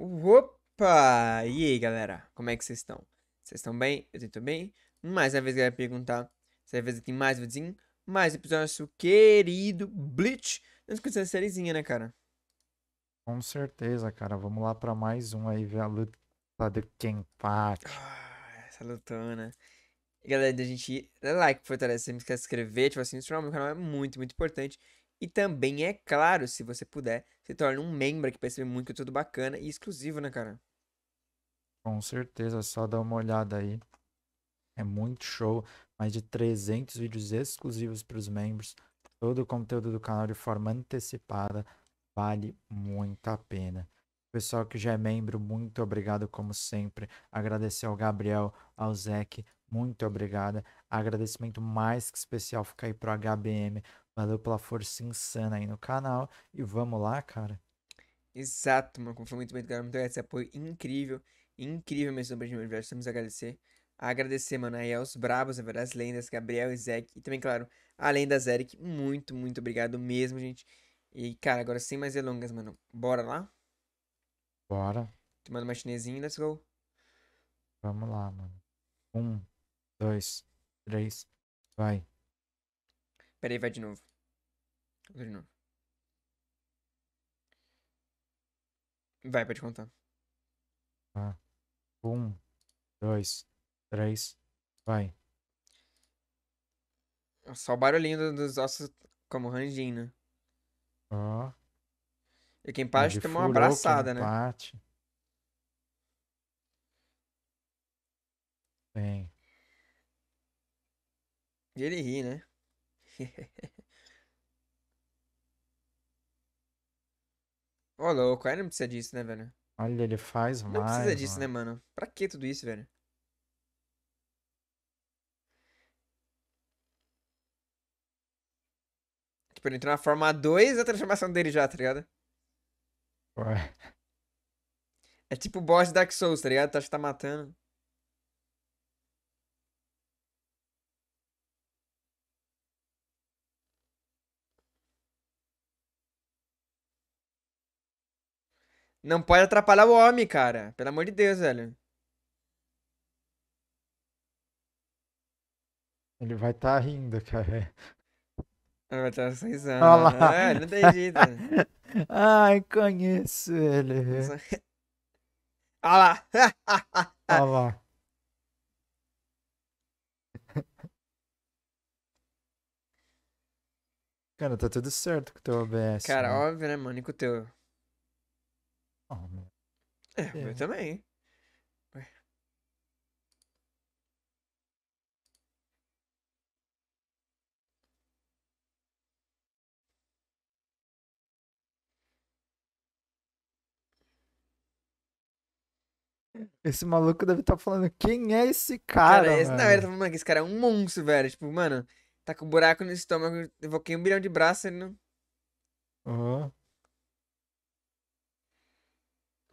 Opa! E aí, galera? Como é que vocês estão? Vocês estão bem? Eu tô bem. Mais uma vez, ia perguntar. Dessa é vez aqui mais um videozinho, mais episódio do nosso querido Bleach. Não esqueça a sériezinha, né, cara? Com certeza, cara. Vamos lá pra mais um aí, ver a luta do Kenpachi. Ah, essa lutona. E, galera, da gente dá like, fortalece, não esquece se inscrever, tipo assim, o no canal é muito, muito importante. E também, é claro, se você puder, se torne um membro que percebe muito tudo bacana e exclusivo, né, cara? Com certeza, só dá uma olhada aí. É muito show. Mais de 300 vídeos exclusivos para os membros. Todo o conteúdo do canal de forma antecipada. Vale muito a pena. Pessoal que já é membro, muito obrigado como sempre. Agradecer ao Gabriel, ao Zeke, muito obrigada. Agradecimento mais que especial fica aí pro HBM, Valeu pela força insana aí no canal. E vamos lá, cara. Exato, mano. Como foi muito bem muito obrigado esse apoio incrível. Incrível mesmo sobre o universo. Temos agradecer. agradecer, mano, aí aos bravos às as lendas, Gabriel e Zeke. E também, claro, além das Eric Muito, muito obrigado mesmo, gente. E, cara, agora sem mais delongas, mano. Bora lá? Bora. Tomando uma chinesinha, let's go. Vamos lá, mano. Um, dois, três, vai. Peraí, vai de novo. De novo. Vai, pode contar. Ah. Um, dois, três, vai. Só o barulhinho dos ossos como rangindo. Né? Ó. E quem parte tomou uma abraçada, né? Parte. Bem. E ele ri, né? Ô, louco, aí não precisa disso, né, velho? Olha, ele faz não mais. Não precisa disso, né, mano. né, mano? Pra que tudo isso, velho? Tipo, ele entrou na forma 2 a transformação dele já, tá ligado? Ué. É tipo o boss de Dark Souls, tá ligado? Tu tá, acha que tá matando. Não pode atrapalhar o homem, cara. Pelo amor de Deus, velho. Ele vai estar tá rindo, cara. Ele vai estar tá risando. Olha lá. É, não tem jeito. Né? Ai, conheço ele. Olha lá. Olha lá. Cara, tá tudo certo com o teu OBS. Cara, né? óbvio, né, mano? E com o teu. Ah, é, é, eu também. Esse maluco deve estar tá falando, quem é esse cara? cara esse, mano? Não, ele tá falando, mano, que esse cara é um monstro, velho. Tipo, mano, tá com um buraco no estômago, evoquei um bilhão de braços, ele não. Uhum.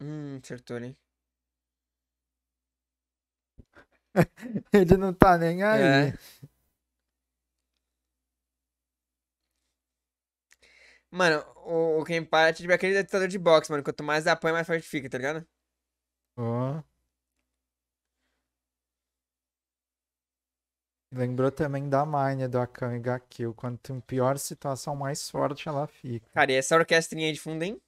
Hum, acertou, hein? Ele não tá nem é. aí. É. Mano, o, o Ken é tipo aquele detetor de boxe, mano. Quanto mais apanha, mais forte fica, tá ligado? Ó. Oh. Lembrou também da Mania do Akame Gakil. Quanto pior situação, mais forte ela fica. Cara, e essa orquestrinha aí de fundo, hein?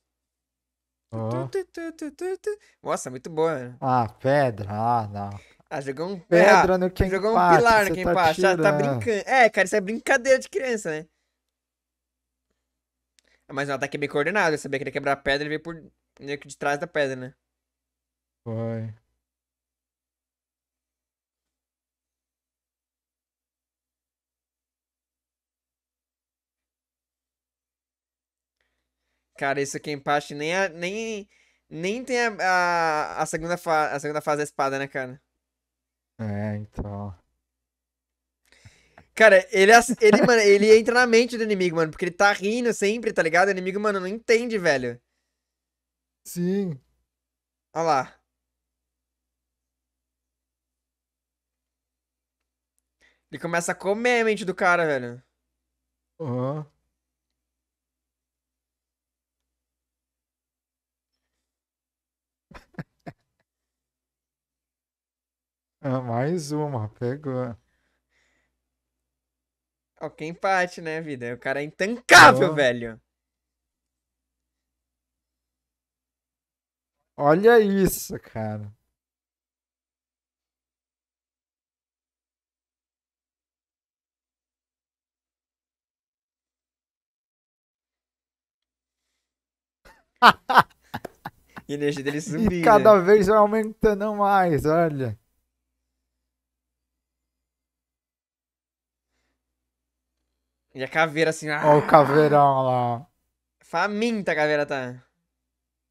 Nossa, muito boa, né? Ah, pedra. Ah, não. Ah, jogou um pedra ah, no Ken Jogou um pilar no quem tá Já ah, tá brincando. É, cara, isso é brincadeira de criança, né? Ah, mas o é ataque é bem coordenado. Eu sabia que ele ia quebrar a pedra e veio por meio que de trás da pedra, né? Foi. Cara, isso aqui é empate nem a, nem nem tem a, a, a segunda fa a segunda fase da espada, né, cara? É, então. Cara, ele, ele, mano, ele entra na mente do inimigo, mano, porque ele tá rindo sempre, tá ligado? O inimigo, mano, não entende, velho. Sim. Olha lá. Ele começa a comer a mente do cara, velho. Aham. Uhum. Ah, mais uma, pegou. Ó, que empate, né, vida? O cara é intancável, oh. velho. Olha isso, cara. a energia dele subindo. E cada vez vai aumentando mais, olha. E a caveira assim. Ah. Ó, o caveirão lá. Faminta a caveira tá.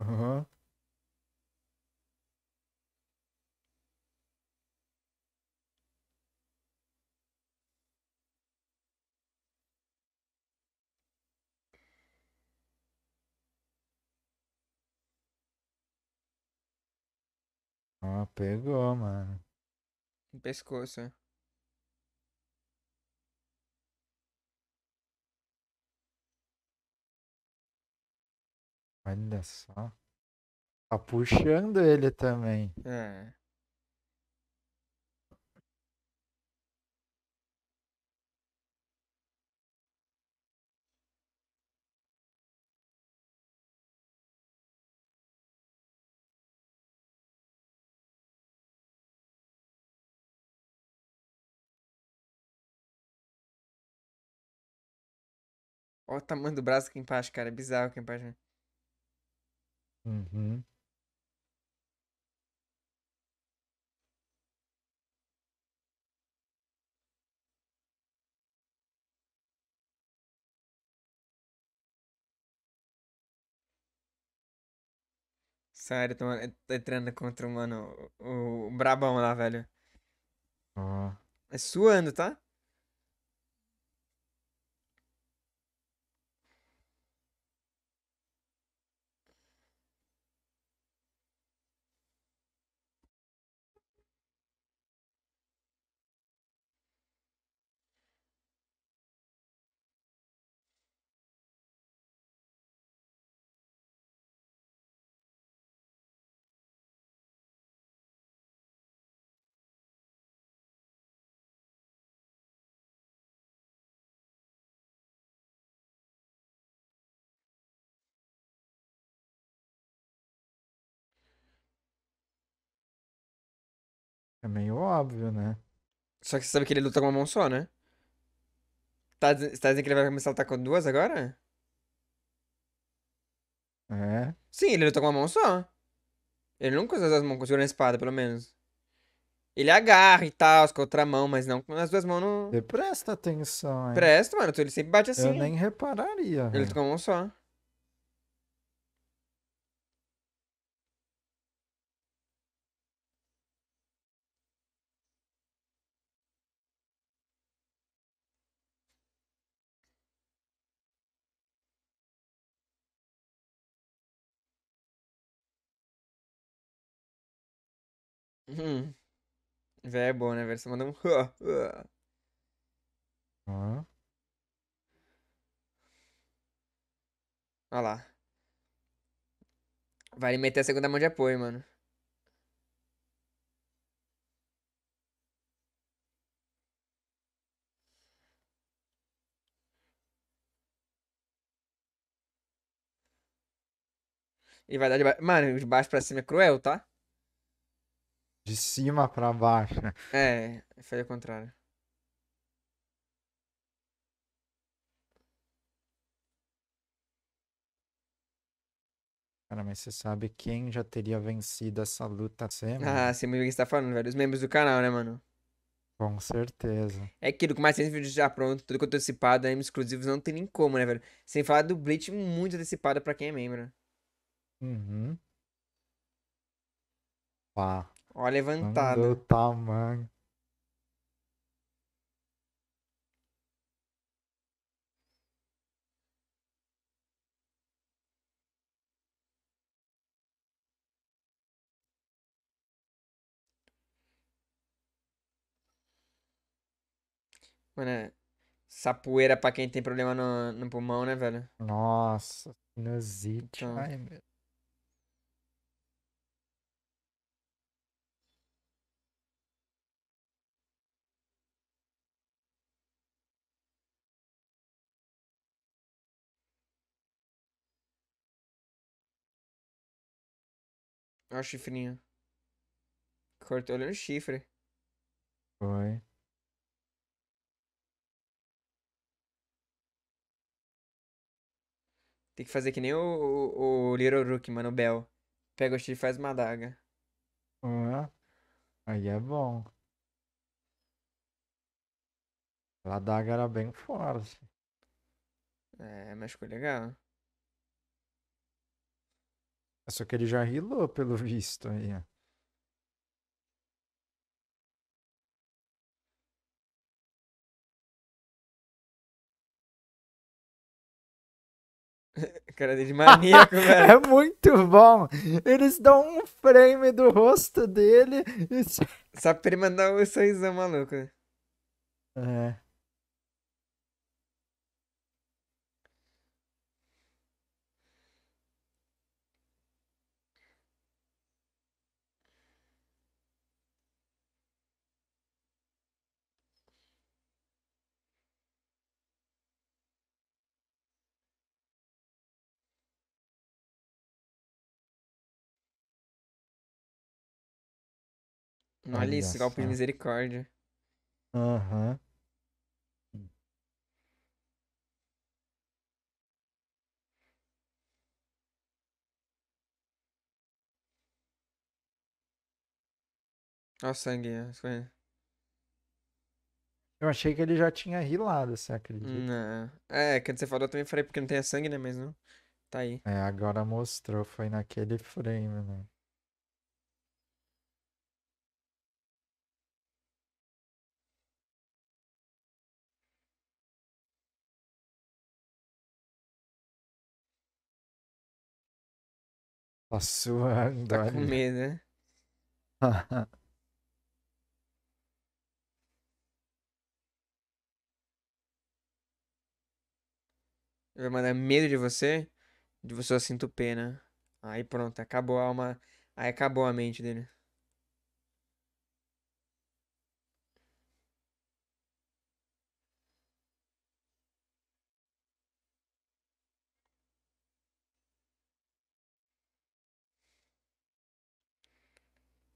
Uhum. Ah, pegou, mano. No pescoço. É. Olha só. Tá puxando ele também. É. Olha o tamanho do braço que embaixo, cara. É bizarro que embaixo. Uhum. Sério, tô, tô entrando contra o mano, o, o brabão lá, velho. Ah. É suando, tá? É meio óbvio, né? Só que você sabe que ele luta com uma mão só, né? Tá, você tá dizendo que ele vai começar a lutar com duas agora? É. Sim, ele luta com uma mão só. Ele nunca usa as duas mãos, conseguiu na espada, pelo menos. Ele agarra e tal, com a outra mão, mas não com as duas mãos não. presta atenção, hein? Presta, mano. Ele sempre bate assim. Eu nem repararia. Ele luta com uma mão só. Hum. Véi é bom, né, velho? Você manda um. Ah. Olha lá. Vale meter a segunda mão de apoio, mano. E vai dar de baixo. Mano, de baixo pra cima é cruel, tá? De cima pra baixo. É, foi ao contrário. Cara, mas você sabe quem já teria vencido essa luta ser, Ah, você muito bem que você tá falando, velho. Os membros do canal, né, mano? Com certeza. É aquilo, com mais 100 vídeos já pronto, tudo que antecipado, animes exclusivos, não tem nem como, né, velho? Sem falar do Bleach muito antecipado pra quem é membro, né? Uhum. Pá. Ó, levantada. Do o tamanho. Mano, essa poeira pra quem tem problema no, no pulmão, né, velho? Nossa, sinusite. Então... Ai, meu Olha o chifrinho. cortou olhando chifre. Foi. Tem que fazer que nem o, o, o Little Rook, mano, o Bell. Pega o chifre e faz uma adaga. Ah, aí é bom. A adaga era bem forte. É, mas ficou legal. É só que ele já rilou, pelo visto, aí, ó. Cara de maníaco, é velho. É muito bom. Eles dão um frame do rosto dele. E... Só pra ele mandar um sorrisão maluco. Né? É. Olha, Olha isso, golpe de misericórdia. Aham. Uhum. Olha o sangue, né? Eu achei que ele já tinha rilado, você acredita? Não. É, quando você falou, eu também falei porque não tem sangue, né? Mas não. Tá aí. É, agora mostrou, foi naquele frame, né? Tá suando. Tá com medo, né? Vai mandar medo de você? De você eu sinto pena. Aí pronto, acabou a alma. Aí acabou a mente dele.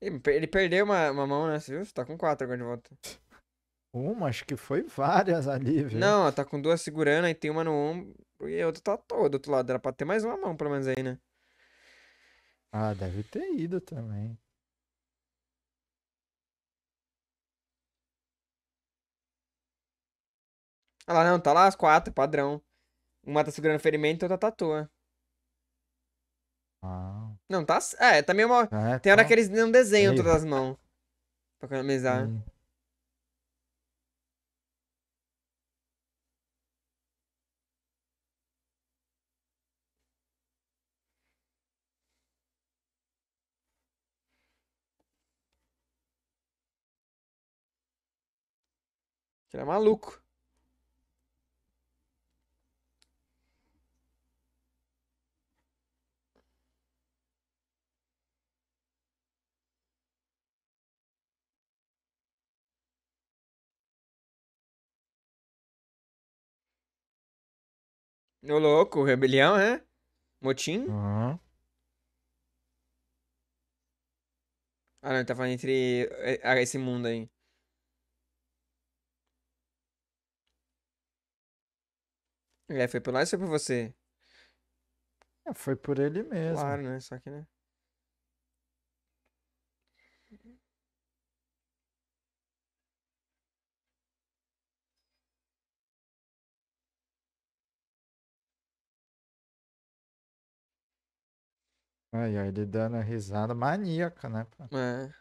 Ele perdeu uma, uma mão, né? Você viu? Você tá com quatro agora de volta. Uma, acho que foi várias ali, viu? Não, tá com duas segurando, aí tem uma no ombro e a outra tá toda do outro lado. Era pra ter mais uma mão, pelo menos aí, né? Ah, deve ter ido também. Ah lá, não, tá lá as quatro, padrão. Uma tá segurando ferimento e outra tá à toa. Ah. Não, tá. É, tá meio mal. É, Tem hora tá. que eles não desenham todas as mãos. Pra economizar. Hum. Que era maluco. Ô louco, rebelião, é? Motim? Uhum. Ah, não, ele tá falando entre é, ah, esse mundo aí. É, foi por nós ou foi por você? É, foi por ele mesmo. Claro, né? Só que, né? Aí, ó, ele dando risada maníaca, né? pô? É.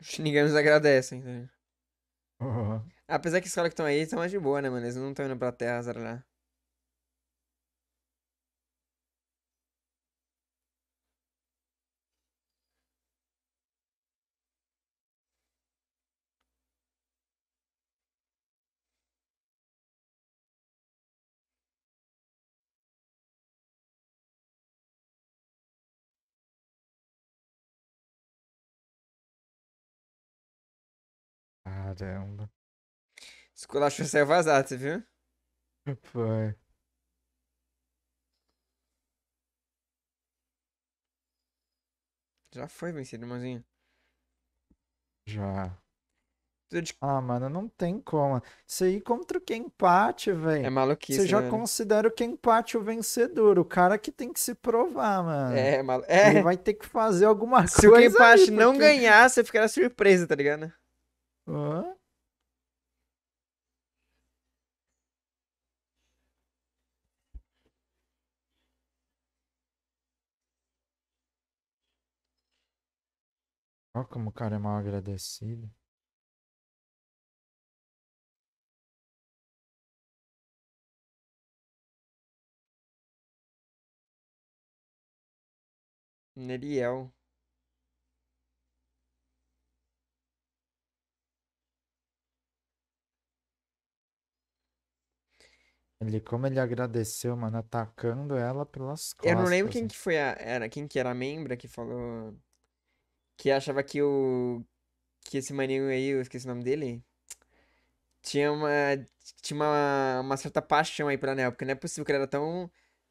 Os Shinigamis agradecem, Uhum. Apesar que os caras que estão aí estão mais de boa, né, mano? Eles não estão indo pra terra, sei lá. Caramba. Esculachou saiu vazado, você viu? Foi. Já foi vencido, irmãozinho. Já. Ah, mano, não tem como. Você ir contra o que empate, velho. É maluquice. Você já né, considera o que empate o vencedor. O cara que tem que se provar, mano. É, maluco. É. Ele vai ter que fazer alguma se coisa. Se o empate aí, porque... não ganhar, você ficará surpresa, tá ligado? Hã? Olha como o cara é mal agradecido. Neriel. Ele, como ele agradeceu, mano, atacando ela pelas costas. Eu não lembro quem assim. que foi a, era, quem que era a membra que falou que achava que o que esse maninho aí, eu esqueci o nome dele, tinha uma tinha uma, uma certa paixão aí pela Nel, porque não é possível que ele era tão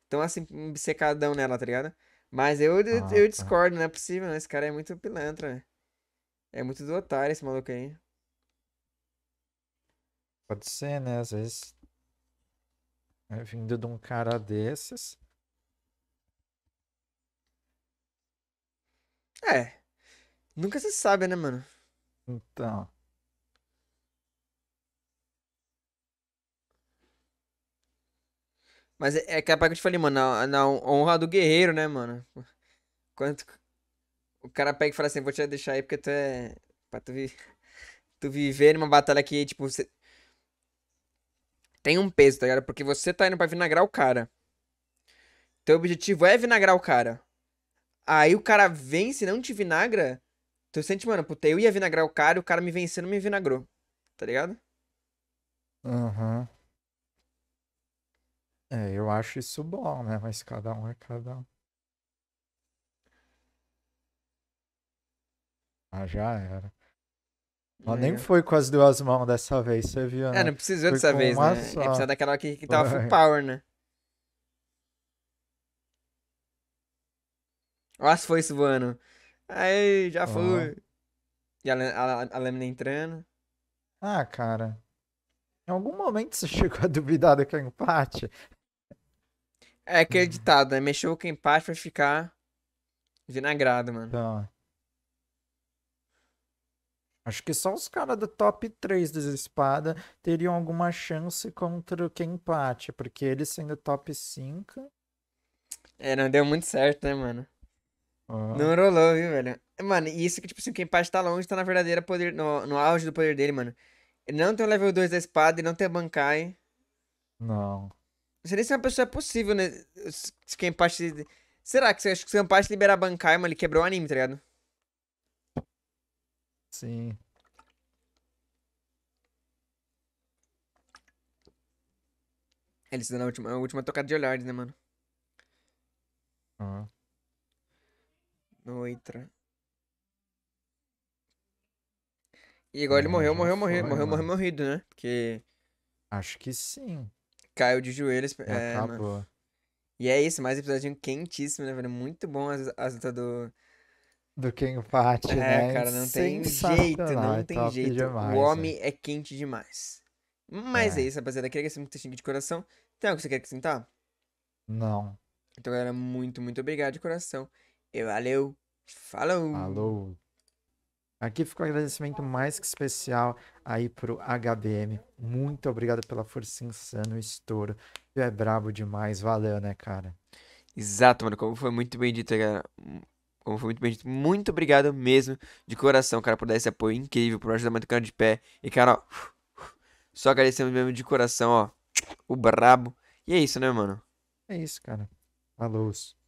tão assim secadão nela, tá ligado? Mas eu ah, eu tá. discordo, tá. não é possível, não. esse cara é muito pilantra. Né? É muito do otário esse maluco aí. Pode ser, né? Às vezes é Vindo de um cara desses. É. Nunca se sabe, né, mano? Então. Mas é, é aquela é parte que eu te falei, mano, na, na honra do guerreiro, né, mano? Quanto. O cara pega e fala assim, vou te deixar aí porque tu é. Pra tu, vi... tu viver numa batalha que, tipo, você tem um peso, tá ligado? Porque você tá indo pra vinagrar o cara. Teu objetivo é vinagrar o cara. Aí o cara vence e não te vinagra, tu sente, mano, puta, eu ia vinagrar o cara e o cara me vencendo me vinagrou. Tá ligado? Aham. Uhum. É, eu acho isso bom, né? Mas cada um é cada um. Ah, já era. Ela é. Nem foi com as duas mãos dessa vez, você viu, é, né? É, não precisou foi dessa vez, né? Só. Precisa daquela que, que tava full power, né? Olha as foices voando. Aí, já foi. E a, a, a lâmina entrando. Ah, cara. Em algum momento você chegou a duvidar do que é empate? É acreditado, né? Mexeu com empate pra ficar vinagrado, mano. Então, Acho que só os caras do top 3 das espadas teriam alguma chance contra quem empate, porque eles sendo top 5. É, não deu muito certo, né, mano? Não rolou, viu, velho? Mano, e isso que, tipo assim, quem empate tá longe, tá na verdadeira poder. No, no auge do poder dele, mano. Ele não tem o level 2 da espada e não tem a Bankai. Não. Não sei nem se uma pessoa é possível, né? Se quem empate. Será que se, acha que se o Ampache liberar Bankai, mano, ele quebrou o anime, tá ligado? Sim. Eles dando a última, a última tocada de olhares, né, mano? Aham. Noitra. E agora é, ele morreu, morreu, foi, morreu, morreu, morreu, morrido, né? Porque. Acho que sim. Caiu de joelhos. E é, acabou. Mano. E é isso, mais episódio quentíssimo, né, velho? Muito bom as, as do do que empate, é, né? cara, não tem jeito, não tem é jeito. Demais, o homem é. é. quente demais. Mas é, é isso, rapaziada. Queria agradecer muito o de coração. Tem algo que você quer acrescentar? Não. Então, galera, muito, muito obrigado de coração. E valeu. Falou. Falou. Aqui ficou um agradecimento mais que especial aí pro HBM. Muito obrigado pela força insana, o estouro. Tu é brabo demais, valeu, né, cara? Exato, mano. Como foi muito bem dito, galera. Como foi muito bem dito, muito obrigado mesmo, de coração, cara, por dar esse apoio incrível, por ajudar muito o cara de pé. E, cara, ó, só agradecemos mesmo de coração, ó. O brabo. E é isso, né, mano? É isso, cara. Alôs.